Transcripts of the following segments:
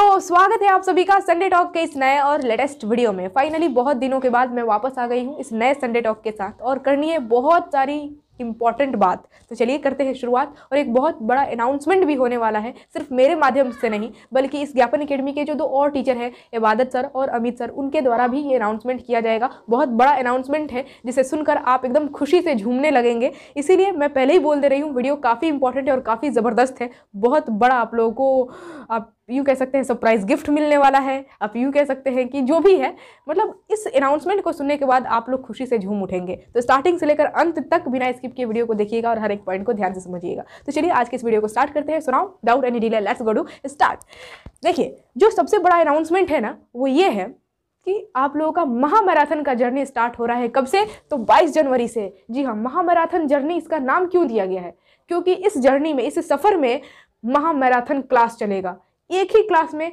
तो स्वागत है आप सभी का संडे टॉक के इस नए और लेटेस्ट वीडियो में फाइनली बहुत दिनों के बाद मैं वापस आ गई हूँ इस नए संडे टॉक के साथ और करनी है बहुत सारी इम्पॉर्टेंट बात तो चलिए करते हैं शुरुआत और एक बहुत बड़ा अनाउंसमेंट भी होने वाला है सिर्फ मेरे माध्यम से नहीं बल्कि इस ज्ञापन अकेडमी के जो दो और टीचर हैं इबादत सर और अमित सर उनके द्वारा भी ये अनाउंसमेंट किया जाएगा बहुत बड़ा अनाउंसमेंट है जिसे सुनकर आप एकदम खुशी से झूमने लगेंगे इसीलिए मैं पहले ही बोल दे रही हूँ वीडियो काफ़ी इंपॉर्टेंट है और काफ़ी ज़बरदस्त है बहुत बड़ा आप लोगों को आप यूँ कह सकते हैं सरप्राइज़ गिफ्ट मिलने वाला है आप यूँ कह सकते हैं कि जो भी है मतलब इस अनाउंसमेंट को सुनने के बाद आप लोग खुशी से झूम उठेंगे तो स्टार्टिंग से लेकर अंत तक बिना स्किप के वीडियो को देखिएगा और हर एक पॉइंट को ध्यान से समझिएगा तो चलिए आज के इस वीडियो को स्टार्ट करते हैं सुनाओ डाउट एनी डीलर लेट्स गो डू स्टार्ट देखिए जो सबसे बड़ा अनाउंसमेंट है ना वो ये है कि आप लोगों का महामैराथन का जर्नी स्टार्ट हो रहा है कब से तो 22 जनवरी से जी हाँ महामैराथन जर्नी इसका नाम क्यों दिया गया है क्योंकि इस जर्नी में इस सफ़र में महामैराथन क्लास चलेगा एक ही क्लास में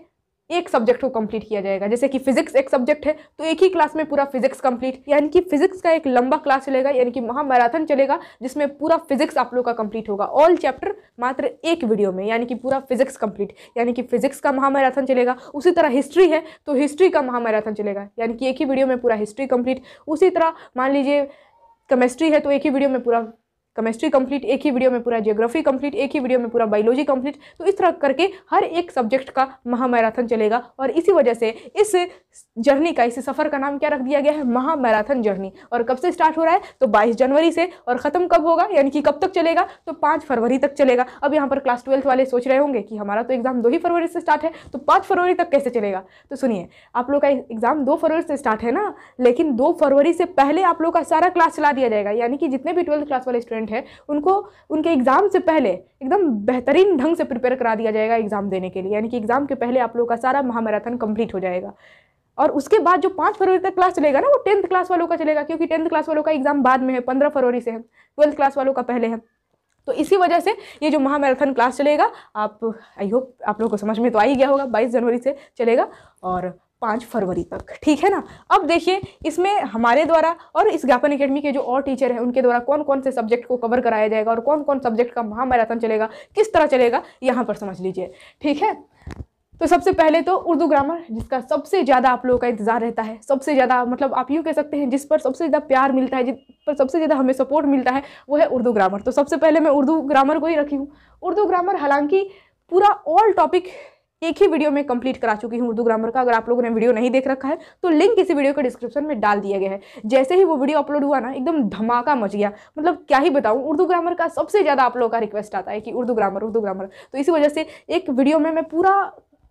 एक सब्जेक्ट को कंप्लीट किया जाएगा जैसे कि फिजिक्स एक सब्जेक्ट है तो एक ही क्लास में पूरा फिजिक्स कंप्लीट यानी कि फिजिक्स का एक लंबा क्लास चलेगा यानी कि महामैराथन चलेगा जिसमें पूरा फिजिक्स आप लोग का कंप्लीट होगा ऑल चैप्टर मात्र एक वीडियो में यानी कि पूरा फिजिक्स कंप्लीट यानी कि फिजिक्स का महामैराथन चलेगा उसी तरह हिस्ट्री है तो हिस्ट्री का महामैराथन चलेगा यानी कि एक ही वीडियो में पूरा हिस्ट्री कंप्लीट उसी तरह मान लीजिए केमिस्ट्री है तो एक ही वीडियो में पूरा केमिस्ट्री कंप्लीट एक ही वीडियो में पूरा जियोग्राफी कंप्लीट एक ही वीडियो में पूरा बायोलॉजी कंप्लीट तो इस तरह करके हर एक सब्जेक्ट का महामैराथन चलेगा और इसी वजह से इस जर्नी का इस सफ़र का नाम क्या रख दिया गया है महामैराथन जर्नी और कब से स्टार्ट हो रहा है तो बाईस जनवरी से और ख़त्म कब होगा यानी कि कब तक चलेगा तो पाँच फरवरी तक चलेगा अब यहाँ पर क्लास ट्वेल्थ वाले सोच रहे होंगे कि हमारा तो एग्ज़ाम दो ही फरवरी से स्टार्ट है तो पाँच फरवरी तक कैसे चलेगा तो सुनिए आप लोग का एग्ज़ाम दो फरवरी से स्टार्ट है ना लेकिन दो फरवरी से पहले आप लोग का सारा क्लास चला दिया जाएगा यानी कि जितने भी ट्वेल्थ क्लास वाले स्टूडेंट स्टूडेंट है उनको उनके एग्ज़ाम से पहले एकदम बेहतरीन ढंग से प्रिपेयर करा दिया जाएगा एग्ज़ाम देने के लिए यानी कि एग्ज़ाम के पहले आप लोगों का सारा महामैराथन कंप्लीट हो जाएगा और उसके बाद जो पाँच फरवरी तक क्लास चलेगा ना वो टेंथ क्लास वालों का चलेगा क्योंकि टेंथ क्लास वालों का एग्ज़ाम बाद में है पंद्रह फरवरी से है ट्वेल्थ क्लास वालों का पहले है तो इसी वजह से ये जो महामैराथन क्लास चलेगा आप आई होप आप लोगों को समझ में तो आ ही गया होगा 22 जनवरी से चलेगा और पाँच फरवरी तक ठीक है ना अब देखिए इसमें हमारे द्वारा और इस ज्ञापन अकेडमी के जो और टीचर हैं उनके द्वारा कौन कौन से सब्जेक्ट को कवर कराया जाएगा और कौन कौन सब्जेक्ट का महामैराथन चलेगा किस तरह चलेगा यहाँ पर समझ लीजिए ठीक है तो सबसे पहले तो उर्दू ग्रामर जिसका सबसे ज़्यादा आप लोगों का इंतज़ार रहता है सबसे ज़्यादा मतलब आप यूँ कह सकते हैं जिस पर सबसे ज़्यादा प्यार मिलता है जिस पर सबसे ज़्यादा हमें सपोर्ट मिलता है वो है उर्दू ग्रामर तो सबसे पहले मैं उर्दू ग्रामर को ही रखी हूँ उर्दू ग्रामर हालांकि पूरा ऑल टॉपिक एक ही वीडियो में कंप्लीट करा चुकी हूँ उर्दू ग्रामर का अगर आप लोगों ने वीडियो नहीं देख रखा है तो लिंक इसी वीडियो के डिस्क्रिप्शन में डाल दिया गया है जैसे ही वो वीडियो अपलोड हुआ ना एकदम धमाका मच गया मतलब क्या ही बताऊँ उर्दू ग्रामर का सबसे ज़्यादा आप लोगों का रिक्वेस्ट आता है कि उर्दू ग्रामर उर्दू ग्रामर तो इसी वजह से एक वीडियो में मैं पूरा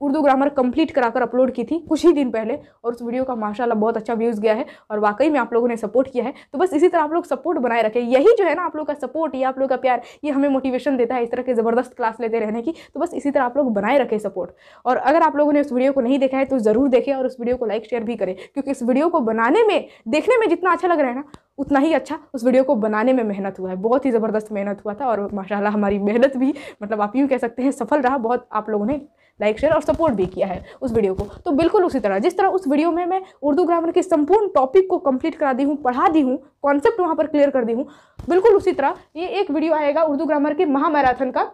उर्दू ग्रामर कंप्लीट कराकर अपलोड की थी कुछ ही दिन पहले और उस वीडियो का माशाल्लाह बहुत अच्छा व्यूज़ गया है और वाकई में आप लोगों ने सपोर्ट किया है तो बस इसी तरह आप लोग सपोर्ट बनाए रखें यही जो है ना आप लोग का सपोर्ट या आप लोग का प्यार ये हमें मोटिवेशन देता है इस तरह के ज़बरदस्त क्लास लेते रहने की तो बस इसी तरह आप लोग बनाए रखें सपोर्ट और अगर आप लोगों ने उस वीडियो को नहीं देखा है तो ज़रूर देखें और उस वीडियो को लाइक शेयर भी करें क्योंकि इस वीडियो को बनाने में देखने में जितना अच्छा लग रहा है ना उतना ही अच्छा उस वीडियो को बनाने में मेहनत हुआ है बहुत ही ज़बरदस्त मेहनत हुआ था और माशाल्लाह हमारी मेहनत भी मतलब आप यूँ कह सकते हैं सफल रहा बहुत आप लोगों ने लाइक शेयर और सपोर्ट भी किया है उस वीडियो को तो बिल्कुल उसी तरह जिस तरह उस वीडियो में मैं उर्दू ग्रामर के संपूर्ण टॉपिक को कंप्लीट करा दी हूँ पढ़ा दी हूँ कॉन्सेप्ट वहाँ पर क्लियर कर दी हूँ बिल्कुल उसी तरह ये एक वीडियो आएगा उर्दू ग्रामर के महामैराथन का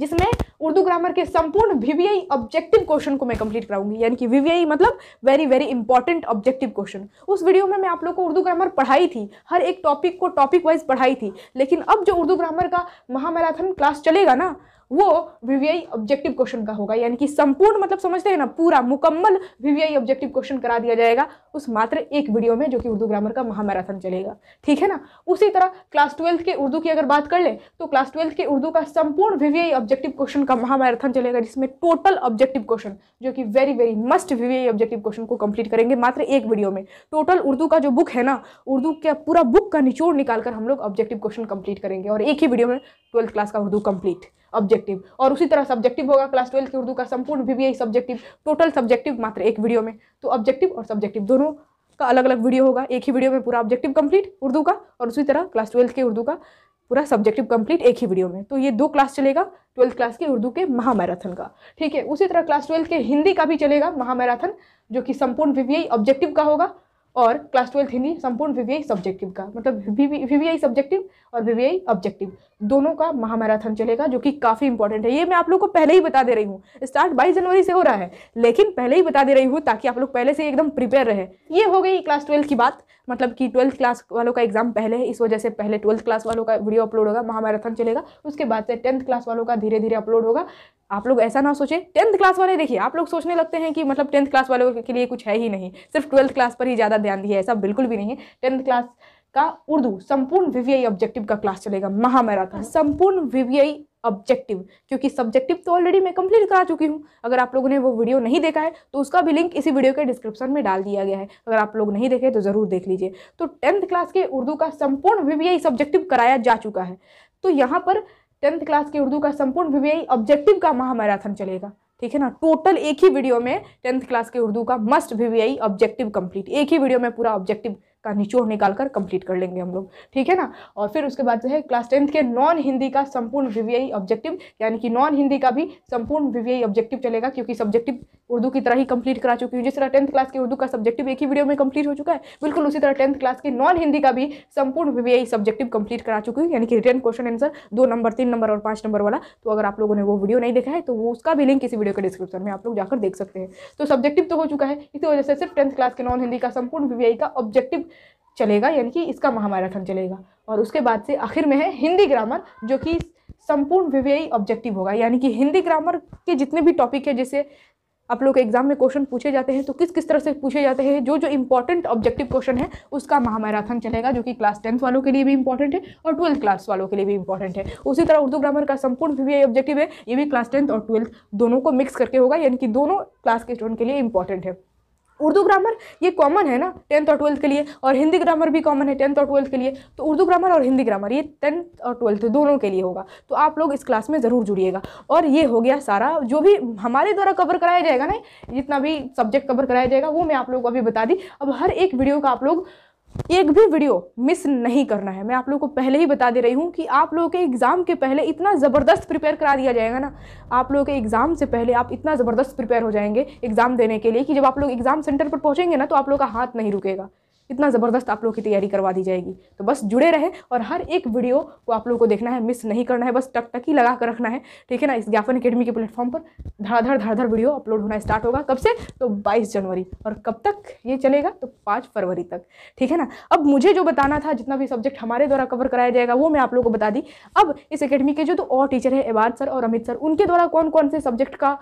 जिसमें उर्दू ग्रामर के संपूर्ण वीवीआई ऑब्जेक्टिव क्वेश्चन को मैं कंप्लीट कराऊंगी यानी कि वीवीआई मतलब very very important objective question उस वीडियो में मैं आप लोग को उर्दू ग्रामर पढ़ाई थी हर एक टॉपिक को टॉपिक वाइज पढ़ाई थी लेकिन अब जो उर्दू ग्रामर का महामैराथन क्लास चलेगा ना वो वीवीआई ऑब्जेक्टिव क्वेश्चन का होगा यानी कि संपूर्ण मतलब समझते हैं ना पूरा मुकम्मल वीवीआई ऑब्जेक्टिव क्वेश्चन करा दिया जाएगा उस मात्र एक वीडियो में जो कि उर्दू ग्रामर का महामैराथन चलेगा ठीक है ना उसी तरह क्लास ट्वेल्थ के उर्दू की अगर बात कर ले तो क्लास ट्वेल्थ के उर्दू का संपूर्ण वीवीआई ऑब्जेक्टिव क्वेश्चन का महामैराथन चलेगा जिसमें टोटल ऑब्जेक्टिव क्वेश्चन जो कि very very must VVI objective question को कंप्लीट करेंगे मात्र एक वीडियो में टोटल उर्दू का जो बुक है ना उर्दू का पूरा बुक का निचोड़ निकालकर हम लोग ऑब्जेक्टिव क्वेश्चन कंप्लीट करेंगे और एक ही वीडियो में ट्वेल्थ क्लास का उर्दू कंप्लीट ऑब्जेक्टिव और उसी तरह सब्जेक्टिव होगा क्लास ट्वेल्थ की उर्दू का संपूर्ण भी, भी सब्जेक्टिव टोटल सब्जेक्टिव मात्र एक वीडियो में तो ऑब्जेक्टिव और सब्जेक्टिव दोनों का अलग अलग वीडियो होगा एक ही वीडियो में पूरा ऑब्जेक्टिव कंप्लीट उर्दू का और उसी तरह क्लास ट्वेल्थ के उर्दू का पूरा सब्जेक्टिव कंप्लीट एक ही वीडियो में तो ये दो क्लास चलेगा ट्वेल्थ क्लास के उर्दू के महामैराथन का ठीक है उसी तरह क्लास ट्वेल्थ के हिंदी का भी चलेगा महामैराथन जो कि संपूर्ण वीवीआई ऑब्जेक्टिव का होगा और क्लास ट्वेल्थ हिंदी संपूर्ण वीवीआई सब्जेक्टिव का मतलब वीवीआई सब्जेक्टिव और वीवीआई ऑब्जेक्टिव दोनों का महामैराथन चलेगा जो कि काफ़ी इंपॉर्टेंट है ये मैं आप लोग को पहले ही बता दे रही हूँ स्टार्ट 22 जनवरी से हो रहा है लेकिन पहले ही बता दे रही हूँ ताकि आप लोग पहले से एकदम प्रिपेयर रहे ये हो गई क्लास ट्वेल्थ की बात मतलब कि ट्वेल्थ क्लास वालों का एग्जाम पहले है इस वजह से पहले ट्वेल्थ क्लास वालों का वीडियो अपलोड होगा महामैराथन चलेगा उसके बाद से टेंथ क्लास वालों का धीरे धीरे अपलोड होगा आप लोग ऐसा ना सोचें टेंथ क्लास वाले देखिए आप लोग सोचने लगते हैं कि मतलब टेंथ क्लास वालों के लिए कुछ है ही नहीं सिर्फ ट्वेल्थ क्लास पर ही ज़्यादा ध्यान दिया ऐसा बिल्कुल भी नहीं है टेंथ क्लास का उर्दू संपूर्ण वीवीआई ऑब्जेक्टिव का क्लास चलेगा महामैराथन हाँ। संपूर्ण वीवीआई ऑब्जेक्टिव क्योंकि सब्जेक्टिव तो ऑलरेडी मैं कंप्लीट करा चुकी हूँ अगर आप लोगों ने वो वीडियो नहीं देखा है तो उसका भी लिंक इसी वीडियो के डिस्क्रिप्शन में डाल दिया गया है अगर आप लोग नहीं देखे तो ज़रूर देख लीजिए तो टेंथ क्लास के उर्दू का संपूर्ण वीवीआई सब्जेक्टिव कराया जा चुका है तो यहाँ पर टेंथ क्लास की उर्दू का संपूर्ण वीवीआई ऑब्जेक्टिव का महामैराथन चलेगा ठीक है ना टोटल एक ही वीडियो में टेंथ क्लास के उर्दू का मस्ट वीवीआई ऑब्जेक्टिव कंप्लीट एक ही वीडियो में पूरा ऑब्जेक्टिव का निचोड़ निकाल कर कंप्लीट कर लेंगे हम लोग ठीक है ना और फिर उसके बाद जो है क्लास टेंथ के नॉन हिंदी का संपूर्ण वीवीआई ऑब्जेक्टिव यानी कि नॉन हिंदी का भी संपूर्ण वीवीआई ऑब्जेक्टिव चलेगा क्योंकि सब्जेक्टिव उर्दू की तरह ही कंप्लीट करा चुकी हूँ जिस तरह टेंथ क्लास के उर्दू का सब्जेक्टिव एक ही वीडियो में कंप्लीट हो चुका है बिल्कुल उसी तरह टेंथ क्लास के नॉन हिंदी का भी संपूर्ण वीवीआई सब्जेक्टिव कंप्लीट करा चुकी हूँ यानी कि रिटर्न क्वेश्चन आंसर दो नंबर तीन नंबर और पांच नंबर वाला तो अगर आप लोगों ने वो वीडियो नहीं देखा है तो वो उसका भी लिंक इसी वीडियो के डिस्क्रिप्शन में आप लोग जाकर देख सकते हैं तो सब्जेक्टिव तो हो चुका है इसी वजह से सिर्फ टेंथ क्लास के नॉन हिंदी का संपूर्ण वीवीआई का ऑब्जेक्टिव चलेगा यानी कि इसका महामैराथन चलेगा और उसके बाद से आखिर में है हिंदी ग्रामर जो कि संपूर्ण विवेयी ऑब्जेक्टिव होगा यानी कि हिंदी ग्रामर के जितने भी टॉपिक है जैसे आप लोग एग्जाम में क्वेश्चन पूछे जाते हैं तो किस किस तरह से पूछे जाते हैं जो जो इंपॉर्टेंट ऑब्जेक्टिव क्वेश्चन है उसका महामैराथन चलेगा जो कि क्लास टेंथ वालों के लिए भी इंपॉर्टेंट है और ट्वेल्थ क्लास वालों के लिए भी इंपॉर्टेंट है उसी तरह उर्दू ग्रामर का संपूर्ण वी ऑब्जेक्टिव है ये भी क्लास टेंथ और ट्वेल्थ दोनों को मिक्स करके होगा यानी कि दोनों क्लास के स्टूडेंट के लिए इंपॉर्टेंट है उर्दू ग्रामर ये कॉमन है ना टेंथ और ट्वेल्थ के लिए और हिंदी ग्रामर भी कॉमन है टेंथ और ट्वेल्थ के लिए तो उर्दू ग्रामर और हिंदी ग्रामर ये टेंथ और ट्वेल्थ दोनों के लिए होगा तो आप लोग इस क्लास में ज़रूर जुड़िएगा और ये हो गया सारा जो भी हमारे द्वारा कवर कराया जाएगा ना जितना भी सब्जेक्ट कवर कराया जाएगा वो मैं आप लोग को अभी बता दी अब हर एक वीडियो का आप लोग एक भी वीडियो मिस नहीं करना है मैं आप लोगों को पहले ही बता दे रही हूँ कि आप लोगों के एग्ज़ाम के पहले इतना ज़बरदस्त प्रिपेयर करा दिया जाएगा ना आप लोगों के एग्ज़ाम से पहले आप इतना ज़बरदस्त प्रिपेयर हो जाएंगे एग्ज़ाम देने के लिए कि जब आप लोग एग्ज़ाम सेंटर पर पहुँचेंगे ना तो आप लोग का हाथ नहीं रुकेगा कितना ज़बरदस्त आप लोग की तैयारी करवा दी जाएगी तो बस जुड़े रहे और हर एक वीडियो को आप लोग को देखना है मिस नहीं करना है बस टकटकी लगा कर रखना है ठीक है ना इस ज्ञापन अकेडमी के प्लेटफॉर्म पर धड़ाधड़ धड़ाधड़ वीडियो अपलोड होना स्टार्ट होगा कब से तो बाईस जनवरी और कब तक ये चलेगा तो पाँच फरवरी तक ठीक है ना अब मुझे जो बताना था जितना भी सब्जेक्ट हमारे द्वारा कवर कराया जाएगा वो मैं आप लोग को बता दी अब इस अकेडमी के जो तो और टीचर है एबाद सर और अमित सर उनके द्वारा कौन कौन से सब्जेक्ट का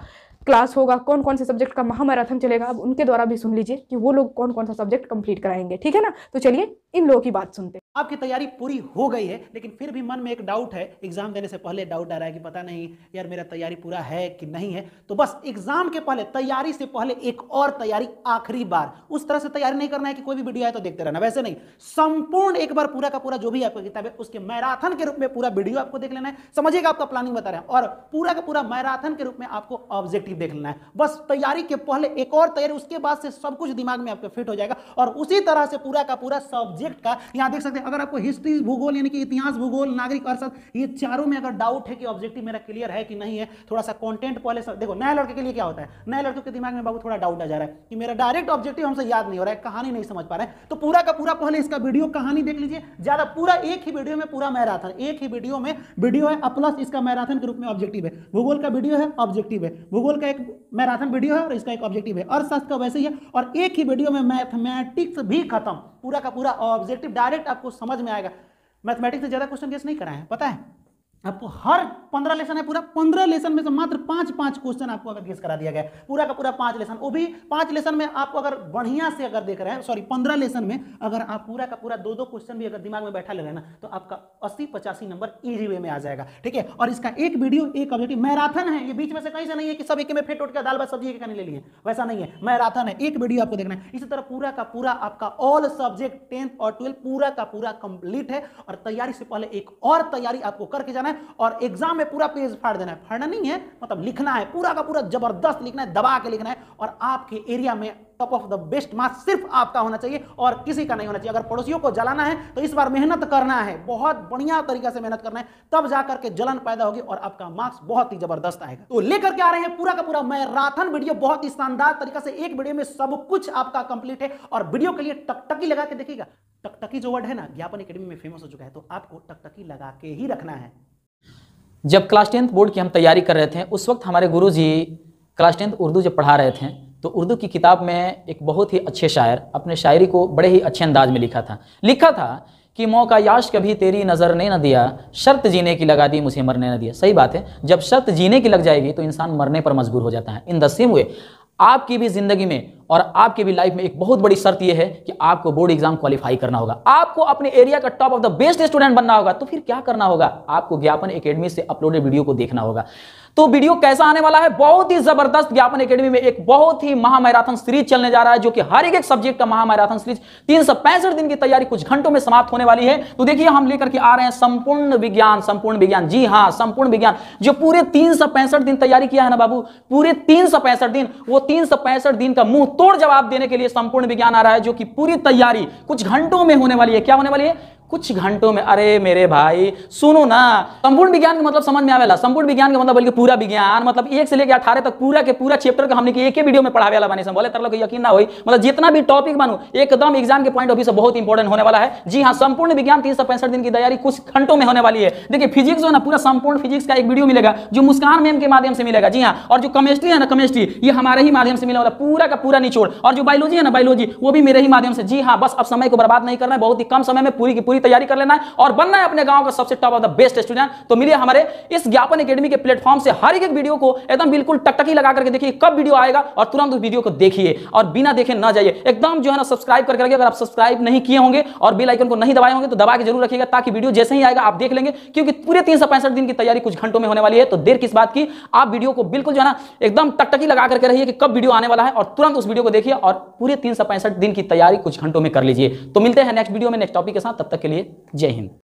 क्लास होगा कौन कौन से सब्जेक्ट का महामैराथन चलेगा अब उनके द्वारा भी सुन लीजिए कि वो लोग कौन कौन सा सब्जेक्ट कंप्लीट कराएंगे ठीक है ना तो चलिए इन लोगों की बात सुनते हैं आपकी तैयारी पूरी हो गई है लेकिन फिर भी मन में एक डाउट है एग्जाम देने से पहले डाउट आ रहा है कि पता नहीं यार मेरा तैयारी पूरा है कि नहीं है तो बस एग्जाम के पहले तैयारी से पहले एक और तैयारी आखिरी बार उस तरह से तैयारी नहीं करना है कि कोई भी वीडियो आए तो देखते रहना वैसे नहीं संपूर्ण एक बार पूरा का पूरा जो भी आपका किताब है उसके मैराथन के रूप में पूरा वीडियो आपको देख लेना है समझिएगा आपका प्लानिंग बता रहे हैं और पूरा का पूरा मैराथन के रूप में आपको ऑब्जेक्टिव देख लेना है बस तैयारी के पहले एक और तैयारी उसके बाद से सब कुछ दिमाग में आपके फिट हो जाएगा और उसी तरह से पूरा का पूरा सब्जेक्ट सब्जेक्ट का यहां देख सकते हैं अगर आपको हिस्ट्री भूगोल यानी कि इतिहास भूगोल नागरिक अर्सद ये चारों में अगर डाउट है कि ऑब्जेक्टिव मेरा क्लियर है कि नहीं है थोड़ा सा कॉन्टेंट पहले देखो नए लड़के के लिए क्या होता है नए लड़कों के दिमाग में बाबू थोड़ा डाउट आ जा रहा है कि मेरा डायरेक्ट ऑब्जेक्टिव हमसे याद नहीं हो रहा है कहानी नहीं समझ पा रहे तो पूरा का पूरा पहले इसका वीडियो कहानी देख लीजिए ज्यादा पूरा एक ही वीडियो में पूरा मैराथन एक ही वीडियो में वीडियो है प्लस इसका मैराथन के रूप में ऑब्जेक्टिव है भूगोल का वीडियो है ऑब्जेक्टिव है भूगोल का एक मैराथन वीडियो है और इसका एक ऑब्जेक्टिव है अर्थशास्त्र का वैसे ही है और एक ही वीडियो में मैथमेटिक्स भी खत्म पूरा का पूरा ऑब्जेक्टिव डायरेक्ट आपको समझ में आएगा मैथमेटिक्स से ज़्यादा क्वेश्चन गेस नहीं कराए पता है आपको हर पंद्रह लेसन है पूरा पंद्रह लेसन में से मात्र पांच पांच क्वेश्चन आपको अगर गेस करा दिया गया पूरा का पूरा पांच लेसन वो भी पांच लेसन में आपको अगर बढ़िया से अगर देख रहे हैं सॉरी पंद्रह लेसन में अगर आप पूरा का पूरा दो दो क्वेश्चन भी अगर दिमाग में बैठा ले रहे हैं ना तो आपका अस्सी पचासी नंबर इजी वे में आ जाएगा ठीक है और इसका एक वीडियो एक ऑब्जेक्टिव मैराथन है ये बीच में से कहीं से नहीं है कि सब एक में फेट उठ के दाल भात सब्जी खाने ले लिए वैसा नहीं है मैराथन है एक वीडियो आपको देखना है इसी तरह पूरा का पूरा आपका ऑल सब्जेक्ट टेंथ और ट्वेल्थ पूरा का पूरा कंप्लीट है और तैयारी से पहले एक और तैयारी आपको करके जाना है और एग्जाम में पूरा पेज फाड़ देना है फाड़ना नहीं है मतलब लिखना है पूरा का पूरा जबरदस्त लिखना है दबा के लिखना है और आपके एरिया में top of the best marks सिर्फ आपका होना चाहिए और किसी का नहीं होना चाहिए अगर पड़ोसियों को जलाना है तो इस बार मेहनत करना है बहुत बढ़िया तरीके से मेहनत करना है तब जाकर के जलन पैदा होगी और आपका मार्क्स बहुत ही जबरदस्त आएगा तो लेकर के आ रहे हैं पूरा का पूरा मैराथन वीडियो बहुत ही शानदार तरीके से एक वीडियो में सब कुछ आपका कंप्लीट है और वीडियो के लिए टकटकी लगा के देखिएगा टकटकी जो वर्ड है ना ज्ञापन अकेडमी में फेमस हो चुका है तो आपको टकटकी लगा के ही रखना है जब क्लास टेंथ बोर्ड की हम तैयारी कर रहे थे उस वक्त हमारे गुरु जी क्लास टेंथ उर्दू जब पढ़ा रहे थे तो उर्दू की किताब में एक बहुत ही अच्छे शायर अपने शायरी को बड़े ही अच्छे अंदाज में लिखा था लिखा था कि मौका याश कभी तेरी नज़र ने न दिया शर्त जीने की लगा दी मुझे मरने न दिया सही बात है जब शर्त जीने की लग जाएगी तो इंसान मरने पर मजबूर हो जाता है इन द सेम वे आपकी भी जिंदगी में और आपकी भी लाइफ में एक बहुत बड़ी शर्त यह है कि आपको बोर्ड एग्जाम क्वालिफाई करना होगा आपको अपने एरिया का top of the best student बनना होगा तो फिर क्या करना होगा आपको ज्ञापन एकेडमी से अपलोडेड वीडियो को देखना होगा तो वीडियो कैसा आने वाला है बहुत ही जबरदस्त ज्ञापन एकेडमी में एक बहुत ही महामैराथन सीरीज चलने जा रहा है जो कि हर एक एक सब्जेक्ट का महामैराथन सीरीज तीन दिन की तैयारी कुछ घंटों में समाप्त होने वाली है तो देखिए हम लेकर के आ रहे हैं संपूर्ण विज्ञान संपूर्ण विज्ञान जी हाँ संपूर्ण विज्ञान जो पूरे तीन दिन तैयारी किया है ना बाबू पूरे तीन दिन वो तीन दिन का मुंह तोड़ जवाब देने के लिए संपूर्ण विज्ञान आ रहा है जो कि पूरी तैयारी कुछ घंटों में होने वाली है क्या होने वाली है कुछ घंटों में अरे मेरे भाई सुनो ना संपूर्ण विज्ञान का मतलब समझ में आवेला संपूर्ण विज्ञान का मतलब बल्कि पूरा विज्ञान मतलब एक से लेकर अठारह तक पूरा के पूरा चैप्टर का हमने एक ही वीडियो में पढ़ावे वाला बने बोले तरह को यकीन ना हो मतलब जितना भी टॉपिक बनू एकदम एग्जाम के पॉइंट ऑफ व्यू से बहुत इंपॉर्टेंट होने वाला है जी हाँ संपूर्ण विज्ञान तीन दिन की तैयारी कुछ घंटों में होने वाली है देखिए फिजिक्स जो ना पूरा संपूर्ण फिजिक्स का एक वीडियो मिलेगा जो मुस्कान मैम के माध्यम से मिलेगा जी हाँ और जो केमिस्ट्री है ना केमिस्ट्री ये हमारे ही माध्यम से मिलने वाला पूरा का पूरा निचोड़ और जो बायोलॉजी है ना बायोलॉजी वो भी मेरे ही माध्यम से जी हाँ बस अब समय को बर्बाद नहीं करना है बहुत ही कम समय में पूरी की पूरी पूरी तैयारी कर लेना है और बनना है अपने गांव का सबसे top of the best student तो मिलिए हमारे इस ज्ञापन अकेडमी के प्लेटफॉर्म से हर एक वीडियो को एकदम बिल्कुल टकटकी लगा करके देखिए कब वीडियो आएगा और तुरंत उस वीडियो को देखिए और बिना देखे ना जाइए एकदम जो है ना सब्सक्राइब करके रखिए अगर आप सब्सक्राइब नहीं किए होंगे और बेल आइकन को नहीं दबाए होंगे तो दबा के जरूर रखिएगा ताकि वीडियो जैसे ही आएगा आप देख लेंगे क्योंकि पूरे तीन दिन की तैयारी कुछ घंटों में होने वाली है तो देर किस बात की आप वीडियो को बिल्कुल जो है ना एकदम टकटकी लगा करके रहिए कि कब वीडियो आने वाला है और तुरंत उस वीडियो को देखिए और पूरे तीन दिन की तैयारी कुछ घंटों में कर लीजिए तो मिलते हैं नेक्स्ट वीडियो में नेक्स्ट टॉपिक के साथ तब तक के लिए जय हिंद